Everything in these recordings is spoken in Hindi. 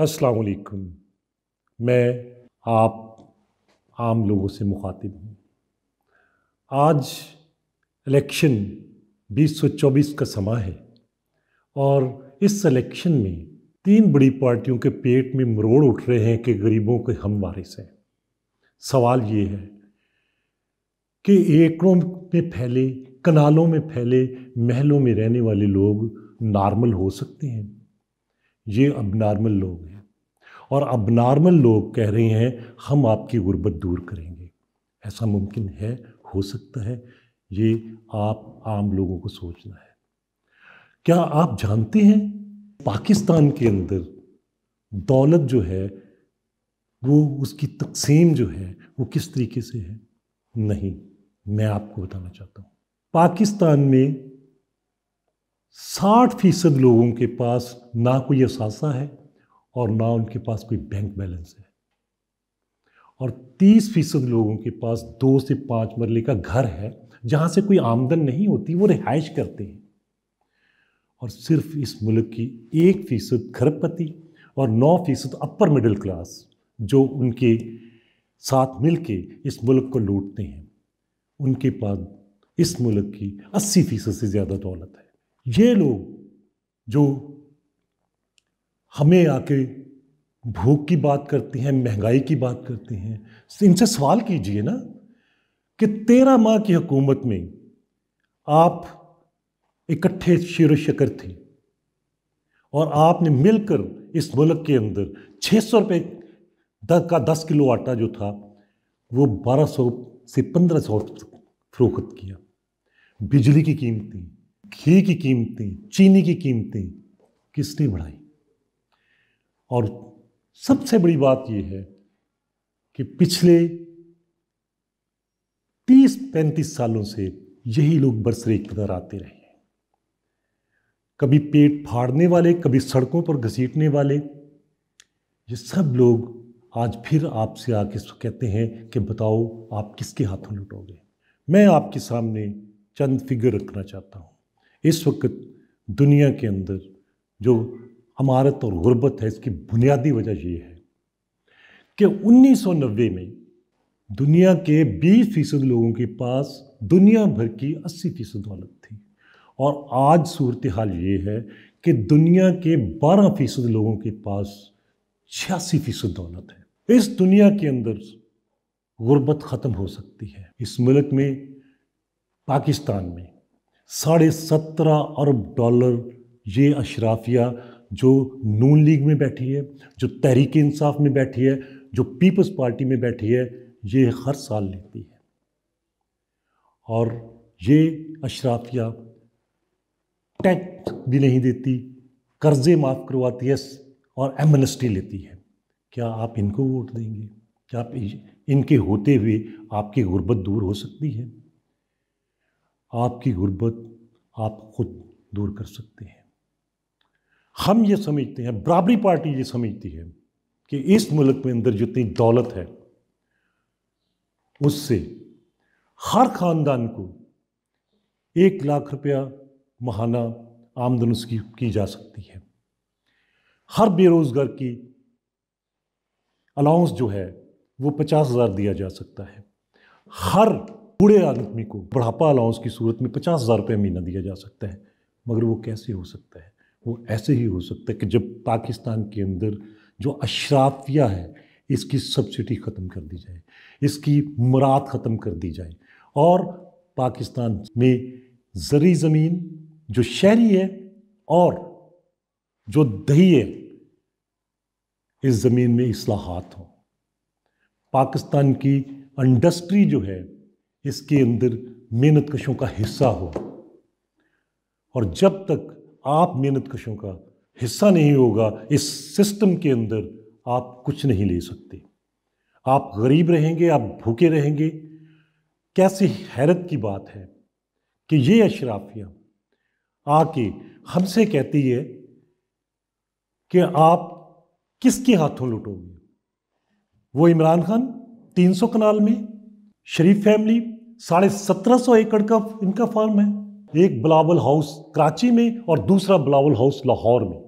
असलकुम मैं आप आम लोगों से मुखातिब हूँ आज इलेक्शन 2024 का समय है और इस इलेक्शन में तीन बड़ी पार्टियों के पेट में मरोड़ उठ रहे हैं कि गरीबों के हम वारिस हैं सवाल ये है कि एकड़ों में फैले कनालों में फैले महलों में रहने वाले लोग नॉर्मल हो सकते हैं ये अब नॉर्मल लोग हैं और अब नॉर्मल लोग कह रहे हैं हम आपकी गुर्बत दूर करेंगे ऐसा मुमकिन है हो सकता है ये आप आम लोगों को सोचना है क्या आप जानते हैं पाकिस्तान के अंदर दौलत जो है वो उसकी तकसीम जो है वो किस तरीके से है नहीं मैं आपको बताना चाहता हूँ पाकिस्तान में साठ फीसद लोगों के पास ना कोई असासा है और ना उनके पास कोई बैंक बैलेंस है और तीस फीसद लोगों के पास दो से पाँच मरले का घर है जहाँ से कोई आमदन नहीं होती वो रिहाइश करते हैं और सिर्फ इस मुल्क की एक फ़ीसद गर्भपति और नौ फीसद अपर मिडिल क्लास जो उनके साथ मिलके इस मुल्क को लूटते हैं उनके पास इस मुल्क की अस्सी फ़ीसद से ज़्यादा दौलत है ये लोग जो हमें आके भूख की बात करते हैं महंगाई की बात करते हैं इनसे सवाल कीजिए ना कि तेरह माह की हुकूमत में आप इकट्ठे शेर शकर थे और आपने मिलकर इस मुल्क के अंदर 600 सौ रुपये का दस किलो आटा जो था वो बारह सौ से पंद्रह सौ फरोख्त किया बिजली की कीमतें घी की कीमतें चीनी की कीमतें किसने बढ़ाई और सबसे बड़ी बात यह है कि पिछले 30-35 सालों से यही लोग बरसरे किधर आते रहे कभी पेट फाड़ने वाले कभी सड़कों पर घसीटने वाले ये सब लोग आज फिर आपसे आके कहते हैं कि बताओ आप किसके हाथों लुटोगे मैं आपके सामने चंद फिगर रखना चाहता हूँ इस वक्त दुनिया के अंदर जो अमारत और गुर्बत है इसकी बुनियादी वजह ये है कि 1990 में दुनिया के 20 फीसद लोगों के पास दुनिया भर की 80 फीसद दौलत थी और आज सूरत हाल ये है कि दुनिया के 12 फीसद लोगों के पास छियासी फीसद दौलत है इस दुनिया के अंदर गुर्बत ख़त्म हो सकती है इस मुल्क में पाकिस्तान में साढ़े सत्रह अरब डॉलर ये अशराफिया जो नून लीग में बैठी है जो तहरीक इंसाफ में बैठी है जो पीपल्स पार्टी में बैठी है ये हर साल लेती है और ये अशराफिया टैक्स भी नहीं देती कर्ज़े माफ़ करवाती है और एमनेस्टी लेती है क्या आप इनको वोट देंगे क्या आप इनके होते हुए आपकी गुर्बत दूर हो सकती है आपकी गुर्बत आप खुद दूर कर सकते हैं हम ये समझते हैं बराबरी पार्टी ये समझती है कि इस मुल्क में अंदर जितनी दौलत है उससे हर ख़ानदान को एक लाख रुपया महाना आमदन उसकी की जा सकती है हर बेरोज़गार की अलाउंस जो है वो पचास हज़ार दिया जा सकता है हर बूढ़े आदमी को बढ़ापा अलाउंस की सूरत में पचास हज़ार रुपये महीना दिया जा सकता है मगर वो कैसे हो सकता है वो ऐसे ही हो सकता है कि जब पाकिस्तान के अंदर जो अशराफिया है इसकी सब्सिडी ख़त्म कर दी जाए इसकी मुराद ख़त्म कर दी जाए और पाकिस्तान में ज़री ज़मीन जो शहरी है और जो दही है इस ज़मीन में असलाहत हों पाकिस्तान की इंडस्ट्री जो है इसके अंदर मेहनत कशों का हिस्सा हो और जब तक आप मेहनत कशों का हिस्सा नहीं होगा इस सिस्टम के अंदर आप कुछ नहीं ले सकते आप गरीब रहेंगे आप भूखे रहेंगे कैसी हैरत की बात है कि ये अशराफिया आके हमसे कहती है कि आप किसके हाथों लुटोगे वो इमरान खान 300 कनाल में शरीफ फैमिली साढ़े सत्रह सौ एकड़ का इनका फार्म है एक बलावल हाउस कराची में और दूसरा बलावल हाउस लाहौर में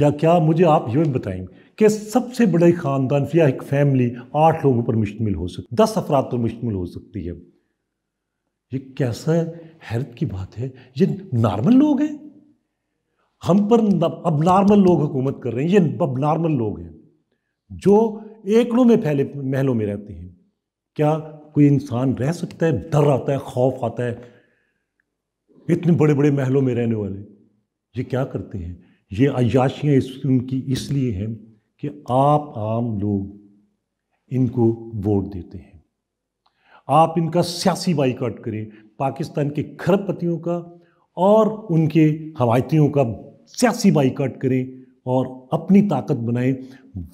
या क्या मुझे आप ये बताएंगे कि सबसे बड़े ख़ानदान या एक फैमिली आठ लोगों पर मुश्तमिल हो सकती दस अफराद पर मुश्तमिल हो सकती है ये कैसा हैरत की बात है ये नॉर्मल लोग हैं हम पर अब नॉर्मल लोग हुकूमत कर रहे हैं ये अब नॉर्मल लोग हैं जो एकड़ों में फैले महलों में रहते हैं क्या कोई इंसान रह सकता है डर आता है खौफ आता है इतने बड़े बड़े महलों में रहने वाले ये क्या करते हैं ये अयाशियाँ इस उनकी इसलिए हैं कि आप आम लोग इनको वोट देते हैं आप इनका सियासी बाइकाट करें पाकिस्तान के खरबपतियों का और उनके हवायतियों का सियासी बाइकाट करें और अपनी ताकत बनाएं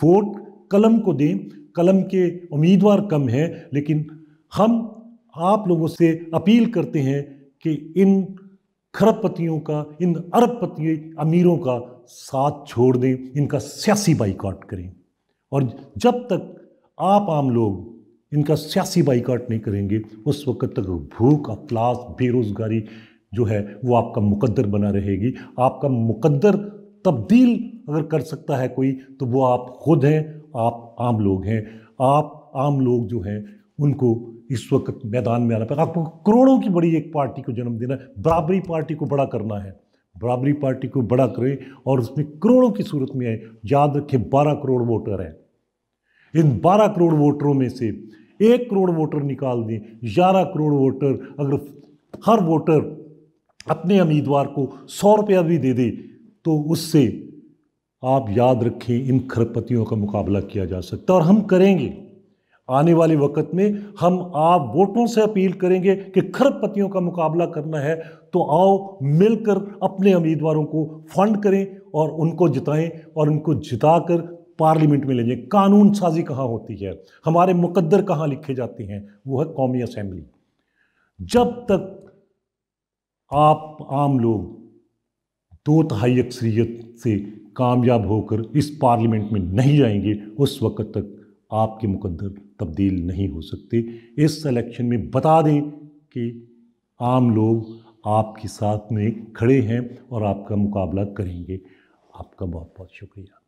वोट कलम को दें कलम के उम्मीदवार कम हैं लेकिन हम आप लोगों से अपील करते हैं कि इन खरबपतियों का इन अरबपति अमीरों का साथ छोड़ दें इनका सियासी बाइकॉट करें और जब तक आप आम लोग इनका सियासी बाइकॉट नहीं करेंगे उस वक्त तक भूख अफलास बेरोज़गारी जो है वो आपका मुकद्दर बना रहेगी आपका मुकद्दर तब्दील अगर कर सकता है कोई तो वो आप खुद हैं आप आम लोग हैं आप आम लोग जो हैं उनको इस वक्त मैदान में आना पड़ेगा आपको करोड़ों की बड़ी एक पार्टी को जन्म देना बराबरी पार्टी को बड़ा करना है बराबरी पार्टी को बड़ा करें और उसमें करोड़ों की सूरत में आए याद रखें बारह करोड़ वोटर हैं इन बारह करोड़ वोटरों में से एक करोड़ वोटर निकाल दें ग्यारह करोड़ वोटर अगर हर वोटर अपने उम्मीदवार को सौ रुपया भी दे दे तो उससे आप याद रखें इन खरपतियों का मुकाबला किया जा सकता और हम करेंगे आने वाले वक्त में हम आप वोटों से अपील करेंगे कि खरपतियों का मुकाबला करना है तो आओ मिलकर अपने उम्मीदवारों को फंड करें और उनको जिताएं और उनको जिताकर पार्लियामेंट में ले जाएं कानून साजी कहाँ होती है हमारे मुकद्दर कहाँ लिखे जाते हैं वो है कौमी असम्बली जब तक आप आम लोग दो तहाई अक्सरीत से कामयाब होकर इस पार्लियामेंट में नहीं जाएंगे उस वक्त तक आपके मुकद्दर तब्दील नहीं हो सकते इस इलेक्शन में बता दें कि आम लोग आपके साथ में खड़े हैं और आपका मुकाबला करेंगे आपका बहुत बहुत शुक्रिया